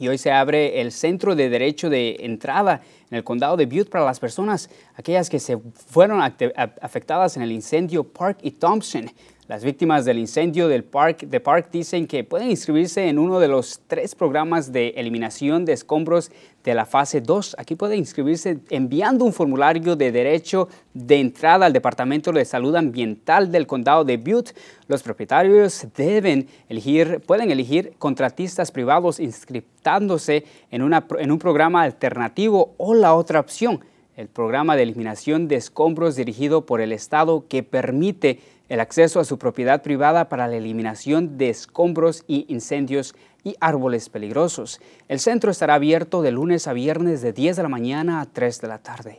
Y hoy se abre el centro de derecho de entrada en el condado de Butte para las personas, aquellas que se fueron afectadas en el incendio Park y Thompson. Las víctimas del incendio del park de Park dicen que pueden inscribirse en uno de los tres programas de eliminación de escombros de la fase 2. Aquí pueden inscribirse enviando un formulario de derecho de entrada al Departamento de Salud Ambiental del Condado de Butte. Los propietarios deben elegir, pueden elegir contratistas privados inscriptándose en, en un programa alternativo o la otra opción, el programa de eliminación de escombros dirigido por el Estado que permite el acceso a su propiedad privada para la eliminación de escombros y incendios y árboles peligrosos. El centro estará abierto de lunes a viernes de 10 de la mañana a 3 de la tarde.